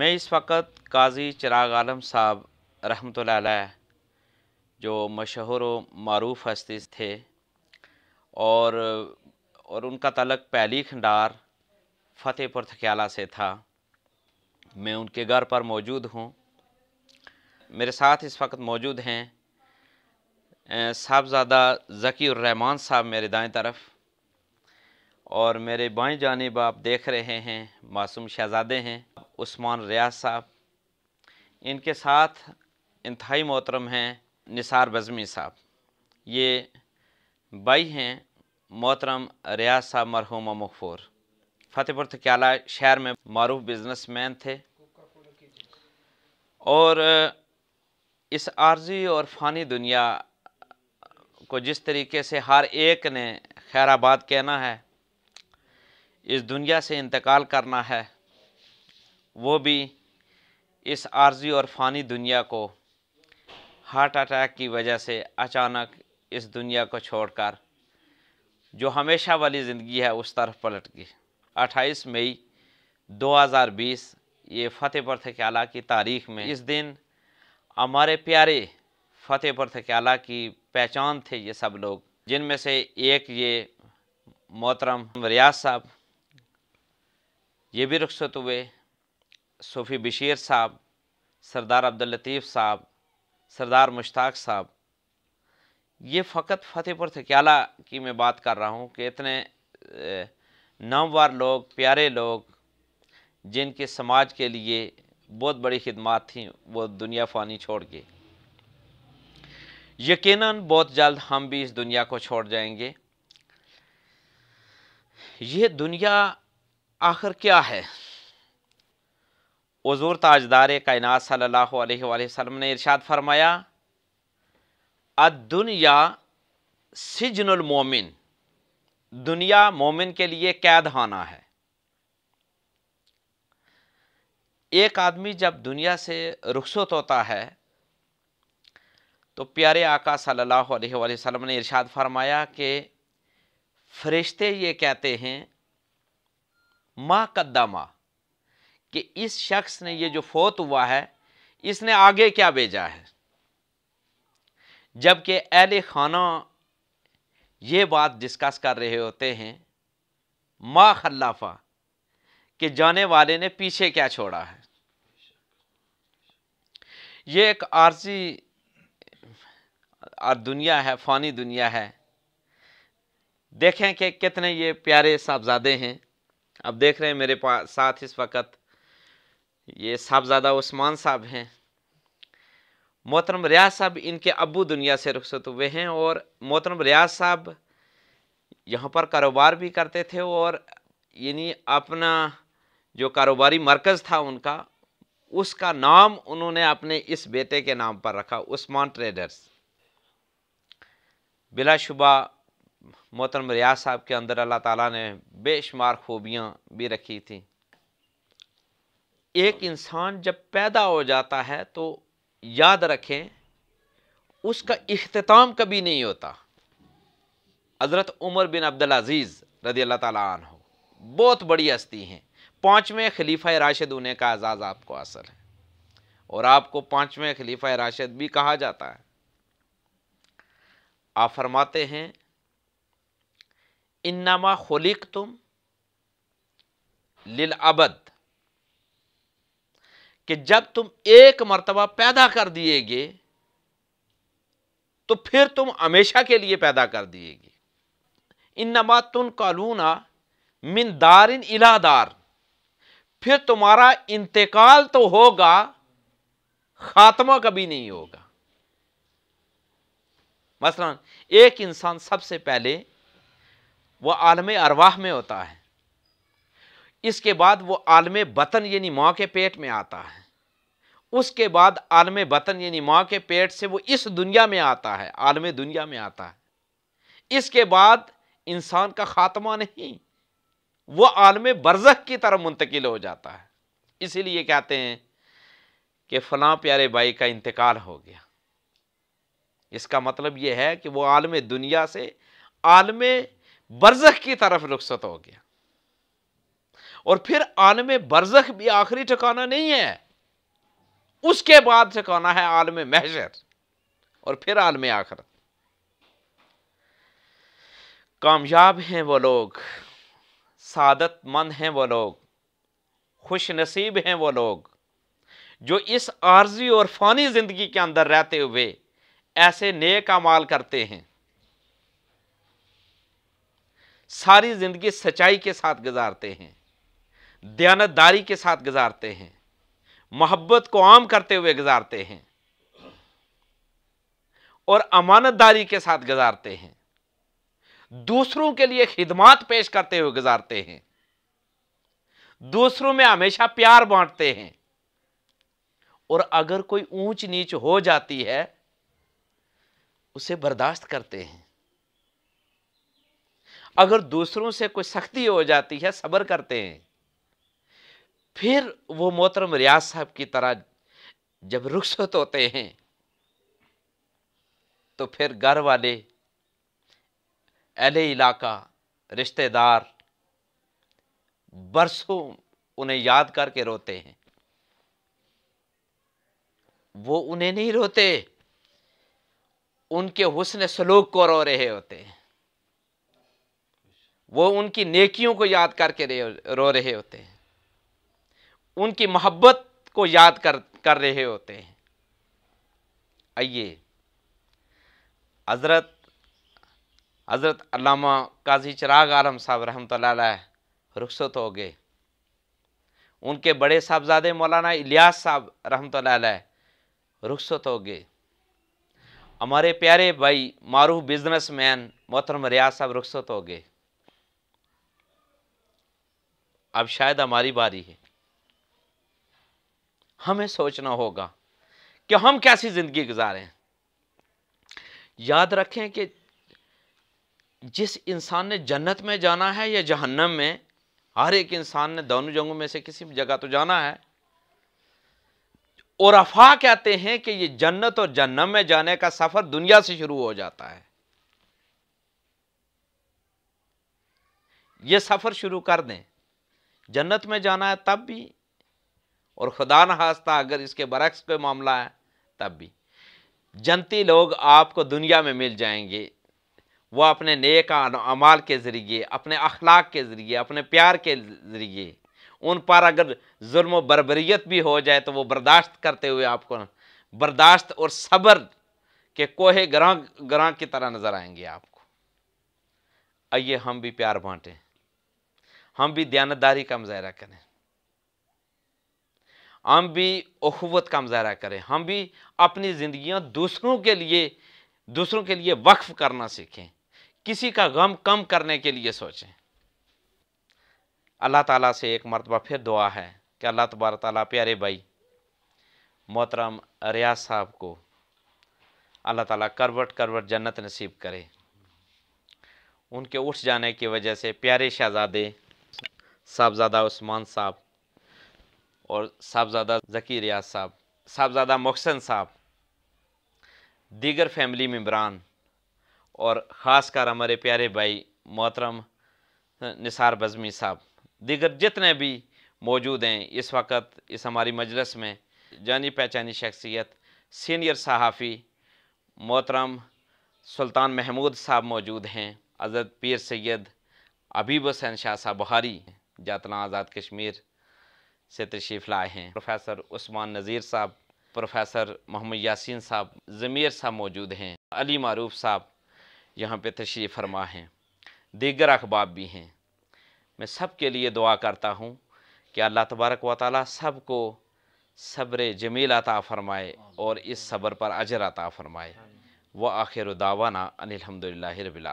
मैं इस वक्त काजी चिराग आलम साहब रहमत जो मशहूर व मरूफ हस्ती थे और और उनका तलक पहली खंडार फतेहपुर थक्याला से था मैं उनके घर पर मौजूद हूँ मेरे साथ इस वक्त मौजूद हैं साहबजादा रहमान साहब मेरे दाएं तरफ और मेरे बाएं जानब आप देख रहे हैं मासूम शहजादे हैं उस्मान रियाज साहब इनके साथ इंतहाई मोहतरम हैं निसार बज़मी साहब ये बाई हैं मोहतरम रियाज साहब मरहूम मखफूर फ़तेहपुर तक्याला तो शहर में मरूफ बिज़नस मैन थे और इस आर्जी और फ़ानी दुनिया को जिस तरीके से हर एक ने खैराबाद कहना है इस दुनिया से इंतकाल करना है वो भी इस आर्जी और फ़ानी दुनिया को हार्ट अटैक की वजह से अचानक इस दुनिया को छोड़कर जो हमेशा वाली ज़िंदगी है उस तरफ पलट गई 28 मई 2020 ये फ़तेहपुर थक्याला की तारीख में इस दिन हमारे प्यारे फ़तेहपुर थक्याला की पहचान थे ये सब लोग जिनमें से एक ये मोहतरम रियाज साहब ये भी रुखसत हुए सूफ़ी बशीर साहब सरदार अब्दुल लतीफ़ साहब सरदार मुश्ताक साहब ये फ़कत फ़तेहपुर थक्याला की मैं बात कर रहा हूँ कि इतने नामवार लोग प्यारे लोग जिनके समाज के लिए बहुत बड़ी खिदमत थी वो दुनिया फ़ानी छोड़ के यकीनन बहुत जल्द हम भी इस दुनिया को छोड़ जाएंगे ये दुनिया आखिर क्या है हजूर ताजदार सल्लल्लाहु अलैहि वसल्लम ने इरशाद फरमाया अदुनिया मोमिन दुनिया मोमिन के लिए कैद खाना है एक आदमी जब दुनिया से रुखसत होता है तो प्यारे आका सल्लल्लाहु अलैहि वसल्लम ने इरशाद फरमाया कि फ़रिश्ते ये कहते हैं माँ कद्दा कि इस शख्स ने ये जो फोत हुआ है इसने आगे क्या भेजा है जबकि अहल खाना ये बात डिस्कस कर रहे होते हैं मा खल्लाफा कि जाने वाले ने पीछे क्या छोड़ा है ये एक आर्जी दुनिया है फ़ानी दुनिया है देखें कि कितने ये प्यारे साहबजादे हैं अब देख रहे हैं मेरे पास साथ इस वक्त ये साहबजादा उस्मान साहब हैं मोहतरम रियाज साहब इनके अबू दुनिया से रुखसत हुए हैं और मोहतरम रियाज साहब यहाँ पर कारोबार भी करते थे और यानी अपना जो कारोबारी मरकज़ था उनका उसका नाम उन्होंने अपने इस बेटे के नाम पर रखा उस्मान ट्रेडर्स बिलाशुबा मोहतरम रियाज साहब के अंदर अल्लाह ताला ने बेशुमार खूबियाँ भी रखी थी एक इंसान जब पैदा हो जाता है तो याद रखें उसका अख्ताम कभी नहीं होता हज़रत उमर बिन अब्दुल अजीज रदी अल्लाह हो बहुत बड़ी हस्ती हैं पाँचवें खलीफा राशिद उन्हें का एजाज़ आपको असर है और आपको पाँचवें खलीफा राशिद भी कहा जाता है आप फरमाते हैं इन्नामा खलिक तुम लिल अबद कि जब तुम एक मरतबा पैदा कर दिएगे तो फिर तुम हमेशा के लिए पैदा कर दिएगे इन नमा तुम कलूना मिन इन इलादार फिर तुम्हारा इंतकाल तो होगा खात्मा कभी नहीं होगा मसलन एक इंसान सबसे पहले वह आलम अरवाह में होता है इसके बाद वो आलम बतन यानी माँ के पेट में आता है उसके बाद आलम बतन यानी माँ के पेट से वो इस दुनिया में आता है आलम दुनिया में आता है इसके बाद इंसान का ख़ात्मा नहीं वो आलम बरजक की तरफ मुंतकिल हो जाता है इसीलिए कहते हैं कि फला प्यारे भाई का इंतकाल हो गया इसका मतलब ये है कि वो आलम दुनिया से आलम बरजक की तरफ रुखसत हो गया और फिर आलम बरजख भी आखिरी ठिकाना नहीं है उसके बाद ठिकाना है आलम महजर और फिर आलम आखिर कामयाब हैं वो लोग सादतमंद हैं वो लोग खुश नसीब हैं वो लोग जो इस आर्जी और फ़ानी ज़िंदगी के अंदर रहते हुए ऐसे नेक अमाल करते हैं सारी ज़िंदगी सच्चाई के साथ गुजारते हैं दयानतदारी के साथ गुजारते हैं मोहब्बत को आम करते हुए गुजारते हैं और अमानतदारी के साथ गुजारते हैं दूसरों के लिए खिदमात पेश करते हुए गुजारते हैं दूसरों में हमेशा प्यार बांटते हैं और अगर कोई ऊंच नीच हो जाती है उसे बर्दाश्त करते हैं अगर दूसरों से कोई सख्ती हो जाती है सब्र करते हैं फिर वो मोहतरम रियाज साहब की तरह जब रुखसत होते हैं तो फिर घर वाले अहले इलाका रिश्तेदार बरसों उन्हें याद करके रोते हैं वो उन्हें नहीं रोते उनके हुसन सलूक को रो रहे होते हैं वो उनकी नेकियों को याद करके रो रहे होते हैं उनकी मोहब्बत को याद कर कर रहे होते हैं आइए हज़रत हज़रत अलामा काजी चिराग आलम साहब रहमत रुखसत हो गए उनके बड़े साहबजादे मौलाना इलियास साहब रहमत रुखसत हो गए हमारे प्यारे भाई मारूफ बिजनेसमैन मोहतरम रियाज साहब रुखसत हो गए अब शायद हमारी बारी है हमें सोचना होगा कि हम कैसी ज़िंदगी गुजारें याद रखें कि जिस इंसान ने जन्नत में जाना है या जहन्नम में हर एक इंसान ने दोनों जंगों में से किसी भी जगह तो जाना है और अफा कहते हैं कि ये जन्नत और जहन्नम में जाने का सफ़र दुनिया से शुरू हो जाता है ये सफ़र शुरू कर दें जन्नत में जाना है तब भी और खुदा न हास्ता अगर इसके बरक्स कोई मामला है तब भी जनती लोग आपको दुनिया में मिल जाएंगे वो अपने नेक अमाल के ज़रिए अपने अखलाक के ज़रिए अपने प्यार के ज़रिए उन पर अगर जुल्म बरबरीत भी हो जाए तो वो बर्दाश्त करते हुए आपको बर्दाश्त और सब्र के कोहे ग्रह ग्रह की तरह नज़र आएंगे आपको आइए हम भी प्यार बांटें हम भी दयानतदारी का मुजाहरा करें हम भी अखवत का मुजाहरा करें हम भी अपनी ज़िंदियाँ दूसरों के लिए दूसरों के लिए वक्फ करना सीखें किसी का गम कम करने के लिए सोचें अल्लाह ताला से एक मरतबा फिर दुआ है कि अल्लाह तबार ताली प्यारे भाई मोहतरम रियाज साहब को अल्लाह ताला करवट करवट जन्नत नसीब करे उनके उठ जाने की वजह से प्यारे शहजादे साहबजादा उस्मान साहब और साहबजादा जकी रियाज साहब साहबजादा मोहसन साहब दीगर फैमिली मम्बरान और ख़ासकर हमारे प्यारे भाई मोहतरम निसार बज़मी साहब दीगर जितने भी मौजूद हैं इस वक्त इस हमारी मजलस में जानी पहचानी शख्सियत सीनियर सहाफ़ी मोहतरम सुल्तान महमूद साहब मौजूद हैं अजरत पीर सैद अबीब हसैन शाह साहब बहारी जातना आज़ाद कश्मीर से तशरीफ़ लाए हैं प्रोफेसर उस्मान नज़ीर साहब प्रोफेसर मोहम्मद यासिन साहब ज़मीर साहब मौजूद हैं अली मारूफ साहब यहाँ पे तशरीफ़ फरमा हैं दीगर अखबाब भी हैं मैं सब के लिए दुआ करता हूँ कि अल्लाह तबारक व ताली सब को सब्र जमील अता फ़रमाए और इस सब्र पर अजर अता फ़रमाए व आखिर दावाना अनिलहमदिल्ला रबी